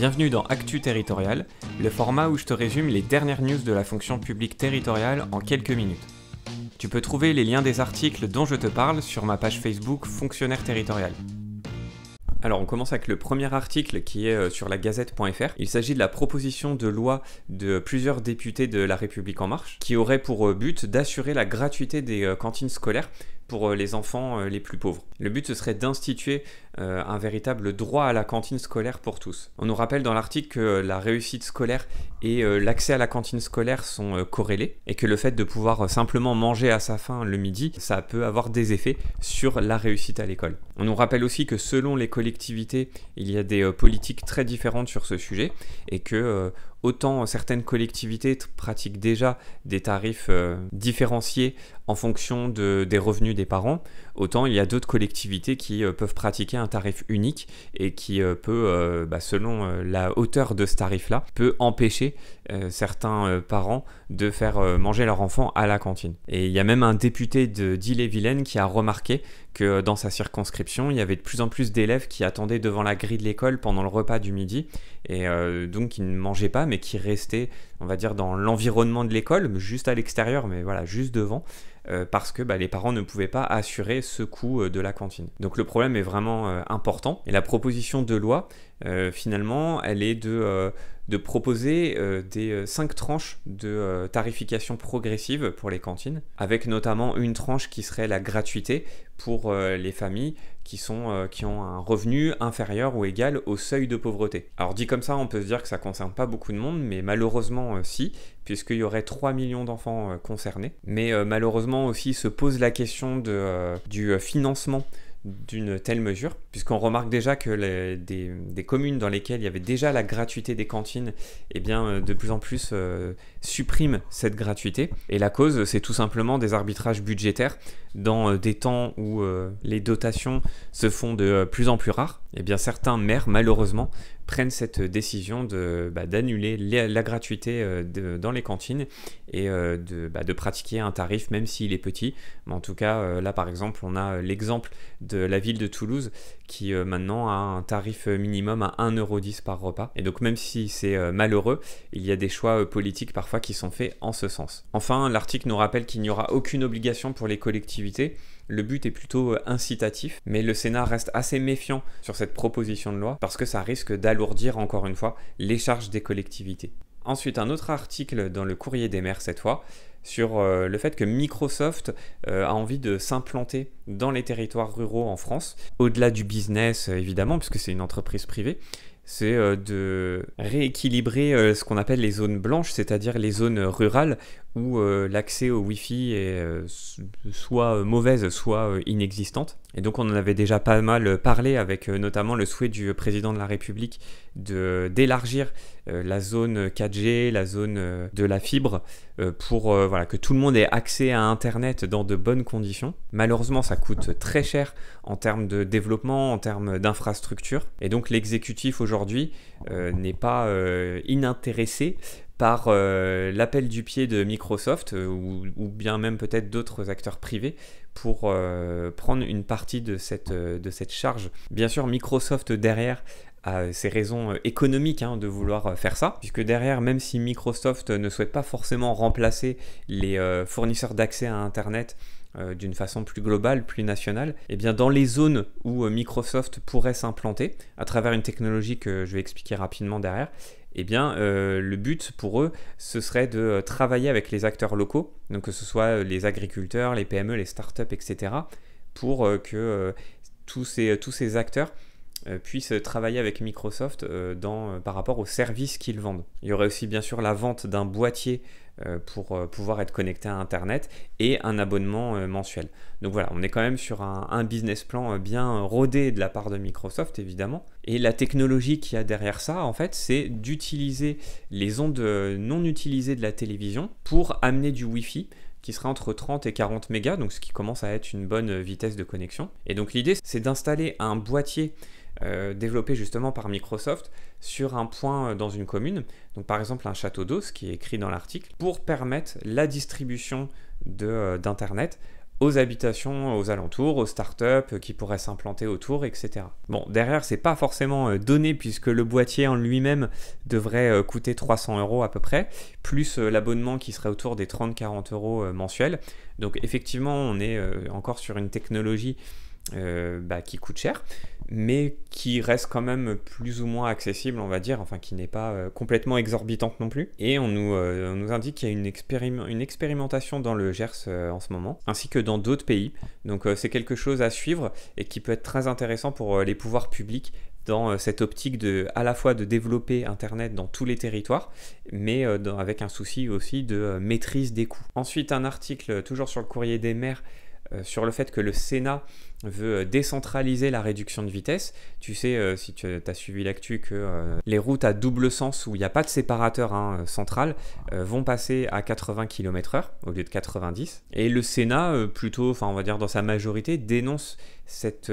Bienvenue dans Actu Territorial, le format où je te résume les dernières news de la fonction publique territoriale en quelques minutes. Tu peux trouver les liens des articles dont je te parle sur ma page Facebook Fonctionnaire Territorial. Alors on commence avec le premier article qui est euh, sur la gazette.fr. Il s'agit de la proposition de loi de plusieurs députés de La République en marche qui aurait pour euh, but d'assurer la gratuité des euh, cantines scolaires pour euh, les enfants euh, les plus pauvres. Le but, ce serait d'instituer euh, un véritable droit à la cantine scolaire pour tous. On nous rappelle dans l'article que la réussite scolaire et l'accès à la cantine scolaire sont corrélés et que le fait de pouvoir simplement manger à sa faim le midi, ça peut avoir des effets sur la réussite à l'école. On nous rappelle aussi que selon les collectivités, il y a des politiques très différentes sur ce sujet et que Autant certaines collectivités pratiquent déjà des tarifs euh, différenciés en fonction des revenus des parents, autant il y a d'autres collectivités qui euh, peuvent pratiquer un tarif unique et qui euh, peut, bah, selon la hauteur de ce tarif-là, peut empêcher certains parents de faire manger leur enfant à la cantine. Et il y a même un député de et vilaine qui a remarqué que dans sa circonscription, il y avait de plus en plus d'élèves qui attendaient devant la grille de l'école pendant le repas du midi et donc ils ne mangeaient pas mais qui restait, on va dire, dans l'environnement de l'école, juste à l'extérieur, mais voilà, juste devant, euh, parce que bah, les parents ne pouvaient pas assurer ce coût euh, de la cantine. Donc le problème est vraiment euh, important. Et la proposition de loi, finalement, elle est de proposer des cinq tranches de tarification progressive pour les cantines, avec notamment une tranche qui serait la gratuité pour les familles qui, sont, euh, qui ont un revenu inférieur ou égal au seuil de pauvreté. Alors dit comme ça, on peut se dire que ça ne concerne pas beaucoup de monde, mais malheureusement euh, si, puisqu'il y aurait 3 millions d'enfants euh, concernés. Mais malheureusement aussi se pose la question de, du financement d'une telle mesure, puisqu'on remarque déjà que des, communes dans lesquelles il y avait déjà la gratuité des cantines, eh bien, euh, de plus en plus euh, suppriment cette gratuité. Et la cause, c'est tout simplement des arbitrages budgétaires dans euh, des temps où les dotations se font de plus en plus rares. Et eh bien, certains maires, malheureusement, prennent cette décision bah, d'annuler la, gratuité euh, dans les cantines et euh, de, bah, de, pratiquer un tarif même s'il est petit. Mais en tout cas, euh, là par exemple, on a l'exemple de la ville de Toulouse qui maintenant a un tarif minimum à 1,10€ par repas. Et donc même si c'est malheureux, il y a des choix politiques parfois qui sont faits en ce sens. Enfin, l'article nous rappelle qu'il n'y aura aucune obligation pour les collectivités le but est plutôt euh, incitatif, mais le Sénat reste assez méfiant sur cette proposition de loi parce que ça risque d'alourdir encore une fois les charges des collectivités. Ensuite, un autre article dans le courrier des maires cette fois sur euh, le fait que Microsoft euh, a envie de s'implanter dans les territoires ruraux en France, au-delà du business évidemment, puisque c'est une entreprise privée, c'est de rééquilibrer ce qu'on appelle les zones blanches, c'est-à-dire les zones rurales où euh, l'accès au Wi-Fi est euh, soit euh, mauvaise, soit inexistante. Et donc on en avait déjà pas mal parlé avec notamment le souhait du président de la République d'élargir la zone 4G, la zone de la fibre, pour voilà, que tout le monde ait accès à Internet dans de bonnes conditions. Malheureusement, ça coûte très cher en termes de développement, en termes d'infrastructure. Et donc l'exécutif aujourd'hui n'est pas inintéressé par euh, l'appel du pied de Microsoft euh, ou, bien même peut-être d'autres acteurs privés pour euh, prendre une partie de cette, de cette charge. Bien sûr, Microsoft derrière a ses raisons économiques hein, de vouloir faire ça, puisque derrière, même si Microsoft ne souhaite pas forcément remplacer les fournisseurs d'accès à Internet euh, d'une façon plus globale, plus nationale, et eh bien dans les zones où euh, Microsoft pourrait s'implanter, à travers une technologie que je vais expliquer rapidement derrière, et eh bien, euh, le but pour eux, ce serait de travailler avec les acteurs locaux, que ce soit les agriculteurs, les PME, les startups, etc., pour que tous ces acteurs euh, puisse travailler avec Microsoft euh, dans, euh, par rapport aux services qu'ils vendent. Il y aurait aussi bien sûr la vente d'un boîtier pour pouvoir être connecté à Internet et un abonnement mensuel. Donc voilà, on est quand même sur un, un, business plan bien rodé de la part de Microsoft, évidemment. Et la technologie qu'il y a derrière ça, en fait, c'est d'utiliser les ondes non utilisées de la télévision pour amener du Wi-Fi qui sera entre 30 et 40 mégas, donc ce qui commence à être une bonne vitesse de connexion. Et donc l'idée, c'est d'installer un boîtier euh, développé justement par Microsoft sur un point euh, dans une commune, donc par exemple un château d'eau, ce qui est écrit dans l'article, pour permettre la distribution euh, d'Internet aux habitations aux alentours, aux startups qui pourraient s'implanter autour, etc. Bon, derrière, c'est pas forcément donné puisque le boîtier en lui-même devrait coûter 300 euros à peu près, plus l'abonnement qui serait autour des 30-40 euros mensuels. Donc effectivement, on est encore sur une technologie euh, bah, qui coûte cher, mais qui reste quand même plus ou moins accessible, on va dire, enfin qui n'est pas euh, complètement exorbitante non plus. Et on nous, euh, indique qu'il y a une, expérimentation dans le Gers en ce moment, ainsi que dans d'autres pays. Donc c'est quelque chose à suivre et qui peut être très intéressant pour les pouvoirs publics dans cette optique de à la fois de développer Internet dans tous les territoires, mais avec un souci aussi de maîtrise des coûts. Ensuite, un article toujours sur le courrier des maires euh, sur le fait que le Sénat veut euh, décentraliser la réduction de vitesse. Tu sais, euh, si tu as suivi l'actu, que les routes à double sens où il n'y a pas de séparateur hein, central vont passer à 80 km/h au lieu de 90. Et le Sénat, plutôt, enfin on va dire dans sa majorité, dénonce cette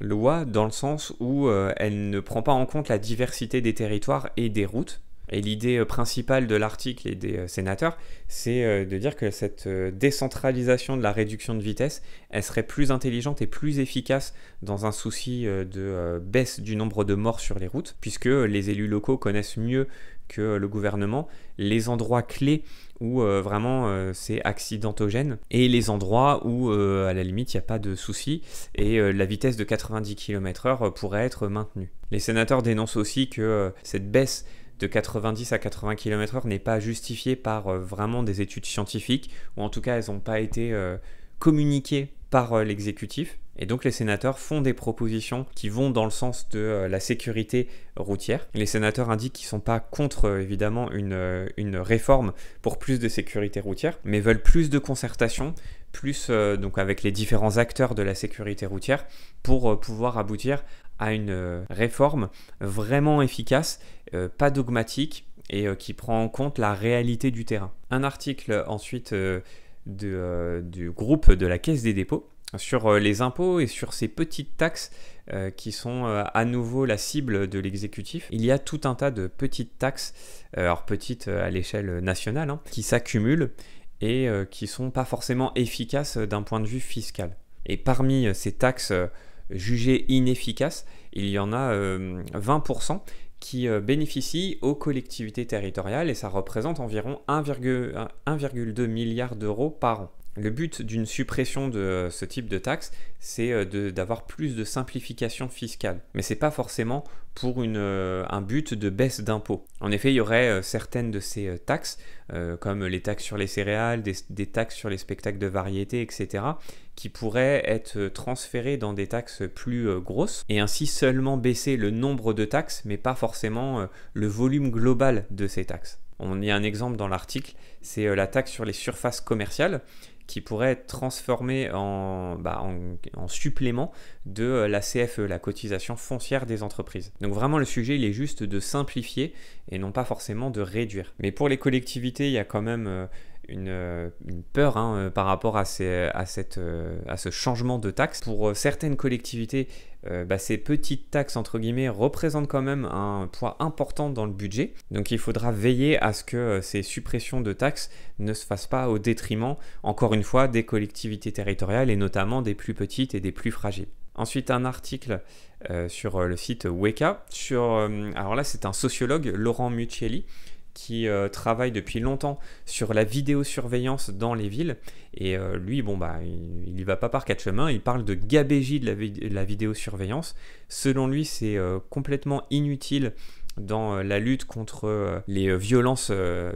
loi dans le sens où elle ne prend pas en compte la diversité des territoires et des routes. Et l'idée euh, principale de l'article et des euh, sénateurs, c'est euh, de dire que cette décentralisation de la réduction de vitesse, elle serait plus intelligente et plus efficace dans un souci de baisse du nombre de morts sur les routes, puisque les élus locaux connaissent mieux que le gouvernement les endroits clés où vraiment c'est accidentogène et les endroits où à la limite il n'y a pas de souci et la vitesse de 90 km/h pourrait être maintenue. Les sénateurs dénoncent aussi que cette baisse de 90 à 80 km/h n'est pas justifiée par euh, vraiment des études scientifiques, ou en tout cas elles n'ont pas été euh, communiquées par euh, l'exécutif. Et donc les sénateurs font des propositions qui vont dans le sens de la sécurité routière. Les sénateurs indiquent qu'ils ne sont pas contre évidemment une, une, réforme pour plus de sécurité routière, mais veulent plus de concertation, plus donc avec les différents acteurs de la sécurité routière pour pouvoir aboutir à une réforme vraiment efficace euh, pas dogmatique et euh, qui prend en compte la réalité du terrain. Un article ensuite euh, du groupe de la Caisse des dépôts sur les impôts et sur ces petites taxes qui sont à nouveau la cible de l'exécutif. Il y a tout un tas de petites taxes, alors petites à l'échelle nationale, hein, qui s'accumulent et qui sont pas forcément efficaces d'un point de vue fiscal. Et parmi ces taxes jugées inefficaces, il y en a 20% qui euh, bénéficie aux collectivités territoriales et ça représente environ 1,2 milliard d'euros par an. Le but d'une suppression de euh, ce type de taxe, c'est euh, d'avoir plus de simplification fiscale. Mais ce n'est pas forcément pour une, un but de baisse d'impôts. En effet, il y aurait certaines de ces taxes, comme les taxes sur les céréales, des, des taxes sur les spectacles de variété, etc., qui pourraient être transféré dans des taxes plus euh, grosses et ainsi seulement baisser le nombre de taxes mais pas forcément euh, le volume global de ces taxes. On y a un exemple dans l'article, c'est euh, la taxe sur les surfaces commerciales qui pourrait être transformée en, bah, en, en, supplément de la CFE, la cotisation foncière des entreprises. Donc vraiment le sujet il est juste de simplifier et non pas forcément de réduire. Mais pour les collectivités, il y a quand même euh, une, peur hein, euh, par rapport à, cette, euh, à ce changement de taxe. Pour certaines collectivités, bah, ces petites taxes entre guillemets représentent quand même un poids important dans le budget. Donc il faudra veiller à ce que ces suppressions de taxes ne se fassent pas au détriment, encore une fois, des collectivités territoriales et notamment des plus petites et des plus fragiles. Ensuite, un article sur le site Weka. Sur, alors là, c'est un sociologue, Laurent Muccielli, qui euh, travaille depuis longtemps sur la vidéosurveillance dans les villes. Et euh, lui, bon, bah, il n'y va pas par quatre chemins. Il parle de gabégie de la, la vidéosurveillance. Selon lui, c'est euh, complètement inutile dans la lutte contre les violences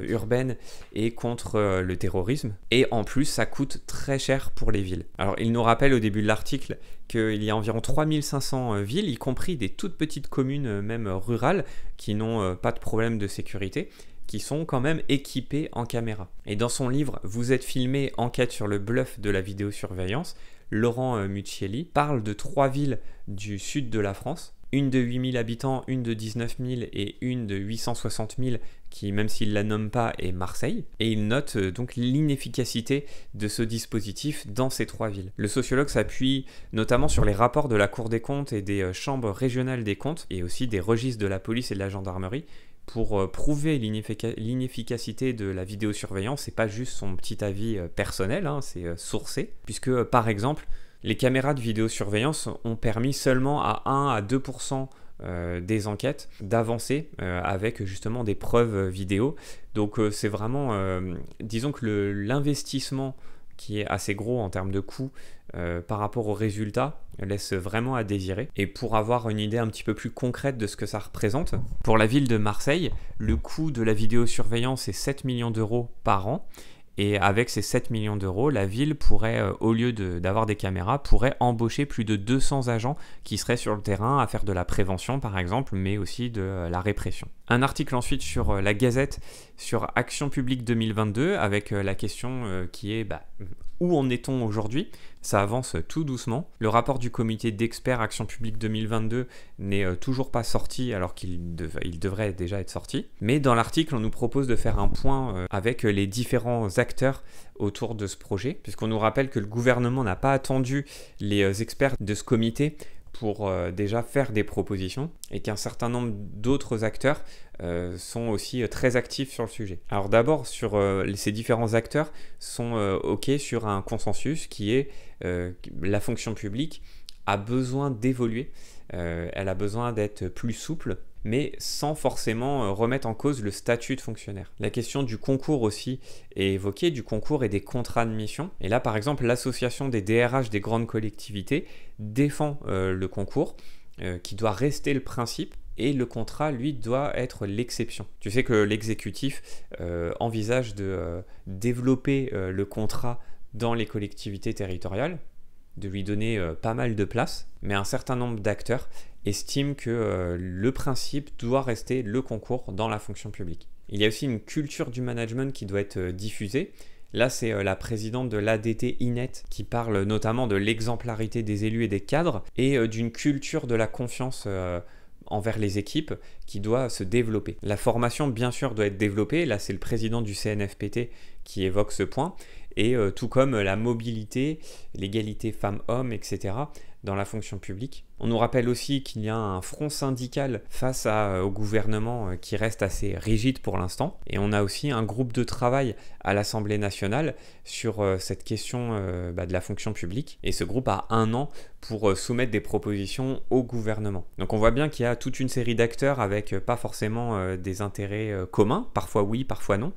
urbaines et contre le terrorisme. Et en plus, ça coûte très cher pour les villes. Alors, il nous rappelle au début de l'article qu'il y a environ 3500 villes, y compris des toutes petites communes, même rurales, qui n'ont pas de problème de sécurité sont quand même équipés en caméra. Et dans son livre Vous êtes filmé, enquête sur le bluff de la vidéosurveillance, Laurent euh, Muccielli parle de trois villes du sud de la France une de 8000 habitants, une de 19 000 et une de 860 000, qui même s'il la nomme pas est Marseille, et il note euh, donc l'inefficacité de ce dispositif dans ces trois villes. Le sociologue s'appuie notamment sur les rapports de la Cour des comptes et des euh, chambres régionales des comptes, et aussi des registres de la police et de la gendarmerie, pour euh, prouver l'inefficacité de la vidéosurveillance, c'est pas juste son petit avis personnel, hein, c'est sourcé, puisque par exemple, les caméras de vidéosurveillance ont permis seulement à 1 à 2% euh, des enquêtes d'avancer euh, avec justement des preuves euh, vidéo. Donc c'est vraiment, disons que l'investissement qui est assez gros en termes de coûts par rapport aux résultats laisse vraiment à désirer. Et pour avoir une idée un petit peu plus concrète de ce que ça représente, pour la ville de Marseille, le coût de la vidéosurveillance est 7 millions d'euros par an. Et avec ces 7 millions d'euros, la ville pourrait, euh, au lieu d'avoir des caméras, pourrait embaucher plus de 200 agents qui seraient sur le terrain à faire de la prévention par exemple, mais aussi de euh, la répression. Un article ensuite sur euh, la Gazette sur Action publique 2022 avec la question qui est bah, où en est-on aujourd'hui Ça avance tout doucement. Le rapport du comité d'experts Action publique 2022 n'est euh, toujours pas sorti alors qu'il devrait déjà être sorti. Mais dans l'article, on nous propose de faire un point euh, avec les différents acteurs autour de ce projet, puisqu'on nous rappelle que le gouvernement n'a pas attendu les euh, experts de ce comité pour euh, déjà faire des propositions et qu'un certain nombre d'autres acteurs euh, sont aussi euh, très actifs sur le sujet. Alors d'abord, sur ces différents acteurs sont OK sur un consensus qui est la fonction publique a besoin d'évoluer, elle a besoin d'être plus souple mais sans forcément euh, remettre en cause le statut de fonctionnaire. La question du concours aussi est évoquée, du concours et des contrats de mission. Et là, par exemple, l'association des DRH des grandes collectivités défend euh, le concours, euh, qui doit rester le principe et le contrat, lui, doit être l'exception. Tu sais que l'exécutif envisage de développer le contrat dans les collectivités territoriales, de lui donner pas mal de place, mais un certain nombre d'acteurs estime que euh, le principe doit rester le concours dans la fonction publique. Il y a aussi une culture du management qui doit être euh, diffusée. Là, c'est euh, la présidente de l'ADT INET qui parle notamment de l'exemplarité des élus et des cadres et d'une culture de la confiance envers les équipes qui doit se développer. La formation, bien sûr, doit être développée. Là, c'est le président du CNFPT qui évoque ce point et euh, tout comme la mobilité, l'égalité femmes-hommes, etc. dans la fonction publique. On nous rappelle aussi qu'il y a un front syndical face euh, au gouvernement euh, qui reste assez rigide pour l'instant, et on a aussi un groupe de travail à l'Assemblée nationale sur cette question bah, de la fonction publique, et ce groupe a un an pour soumettre des propositions au gouvernement. Donc on voit bien qu'il y a toute une série d'acteurs avec pas forcément des intérêts communs, parfois oui, parfois non,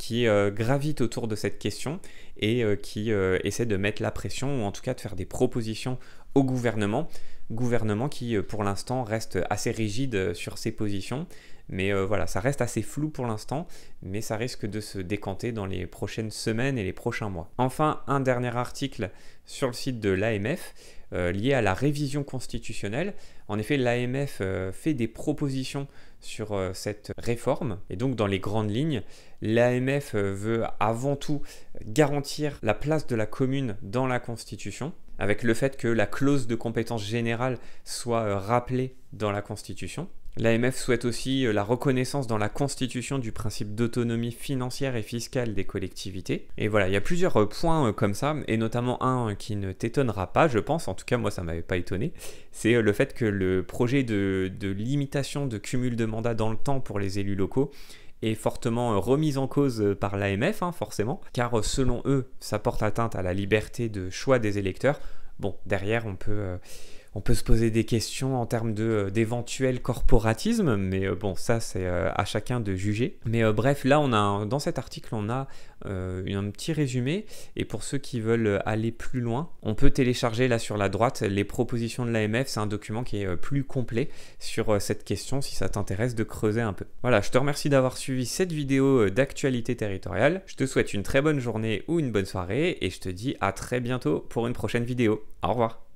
qui gravite euh, gravitent autour de cette question et euh, qui euh, essaie de mettre la pression ou en tout cas de faire des propositions au gouvernement. Gouvernement qui pour l'instant reste assez rigide sur ses positions, mais voilà, ça reste assez flou pour l'instant, mais ça risque de se décanter dans les prochaines semaines et les prochains mois. Enfin, un dernier article sur le site de l'AMF euh, liées à la révision constitutionnelle. En effet, l'AMF euh, fait des propositions sur euh, cette réforme. Et donc, dans les grandes lignes, l'AMF veut avant tout garantir la place de la commune dans la Constitution, avec le fait que la clause de compétence générale soit rappelée dans la Constitution. L'AMF souhaite aussi euh, la reconnaissance dans la Constitution du principe d'autonomie financière et fiscale des collectivités. Et voilà, il y a plusieurs euh, points euh, comme ça, et notamment un qui ne t'étonnera pas, je pense, en tout cas moi ça m'avait pas étonné, c'est le fait que le projet de, limitation de cumul de mandats dans le temps pour les élus locaux est fortement remis en cause par l'AMF, hein, forcément, car selon eux, ça porte atteinte à la liberté de choix des électeurs. Bon, derrière, on peut on peut se poser des questions en termes euh, d'éventuel corporatisme, mais euh, bon, ça c'est euh, à chacun de juger. Mais bref, là on a dans cet article on a un petit résumé et pour ceux qui veulent aller plus loin, on peut télécharger là sur la droite les propositions de l'AMF. C'est un document qui est plus complet sur cette question si ça t'intéresse de creuser un peu. Voilà, je te remercie d'avoir suivi cette vidéo d'actualité territoriale. Je te souhaite une très bonne journée ou une bonne soirée et je te dis à très bientôt pour une prochaine vidéo. Au revoir.